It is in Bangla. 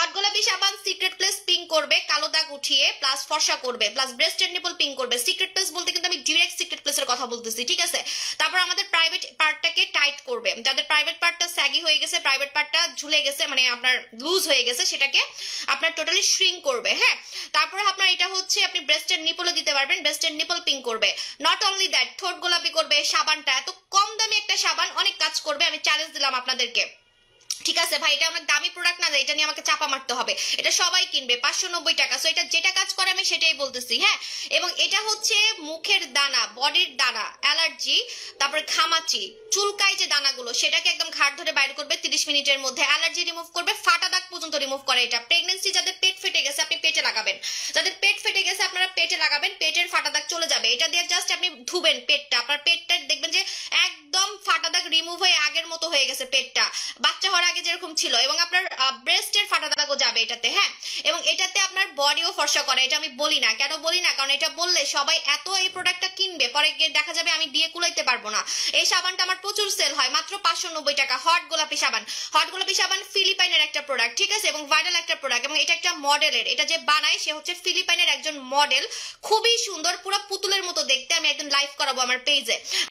হট গোলাপি সাবান সিক্রেট প্লেস পিঙ্ক করবে কালো দাগ উঠিয়ে প্লাস ফর্সা করবে plus breast and nipple pink করবে সিক্রেট প্লেস বলতে কিন্তু আমি ডিরেক্ট সিক্রেট প্লেসের কথা বলতেছি ঠিক আছে তারপর আমাদের প্রাইভেট পার্টটাকে টাইট করবে যাদের প্রাইভেট পার্টটা স্যাগি হয়ে গেছে প্রাইভেট পার্টটা ঝুলে গেছে মানে আপনার লুজ হয়ে গেছে সেটাকে আপনার টোটালি শ্রিং করবে হ্যাঁ তারপরে আপনার এটা হচ্ছে আপনি ব্রেস্ট এন্ড নিপলও দিতে পারবেন ব্রেস্ট এন্ড নিপল পিঙ্ক করবে নট অনলি দ্যাট ঠোঁট গোলাপি করবে সাবানটা এত কম দামি একটা সাবান অনেক কাজ করবে আমি চ্যালেঞ্জ দিলাম আপনাদেরকে ঠিক আছে ভাই এটা আমার দামি প্রোডাক্ট না এটা নিয়ে আমাকে চাপা মারতে হবে এটা সবাই কিনবে পাঁচশো নব্বই টাকা সো এটা যেটা কাজ করে আমি সেটাই বলতেছি হ্যাঁ এবং এটা হচ্ছে মুখের দানা বডির দানা অ্যালার্জি তারপরে খামাচি চুলকায় যে দানাগুলো সেটাকে একদম ঘাট ধরে বাইর করবে তিরিশ মিনিটের মধ্যে অ্যালার্জি রিমুভ করবে ফাটা দাগ পর্যন্ত রিমুভ করে এটা প্রেগনেন্সি যাদের পেট ফেটে গেছে আপনি পেটে লাগাবেন যাদের পেট ফেটে গেছে আপনারা পেটে লাগাবেন পেটের ফাটা দাগ চলে যাবে এটা দিয়ে জাস্ট আপনি ধুবেন পেটটা আপনার পেটটা দেখবেন যে একদম ফাটা দাগ রিমুভ হয়ে আগের মতো হয়ে গেছে পেটটা বাচ্চা হওয়ার আগে যেরকম ছিল এবং আপনার ব্রেস্টের ফাটা দাগও যাবে এটাতে হ্যাঁ এবং এটাতে আপনার বডিও ফর্সা করে এটা আমি বলি না কেন বলি না কারণ এটা বললে সবাই এত এই প্রোডাক্টটা কিনবে পরে গিয়ে দেখা যাবে আমি দিয়ে কুলাইতে পারবো না এই সাবানটা আমার প্রচুর সেল হয় মাত্র পাঁচশো নব্বই টাকা হট গোলাপি সাবান হট গোলাপি সাবান ফিলিপাইনের একটা প্রোডাক্ট ঠিক আছে এবং ভাইরাল একটা প্রোডাক্ট এবং এটা একটা মডেলের এটা যে বানায় সে হচ্ছে ফিলিপাইনের একজন মডেল খুবই সুন্দর পুরো পুতুলের মতো দেখতে আমি একদম লাইভ করাবো আমার পেজে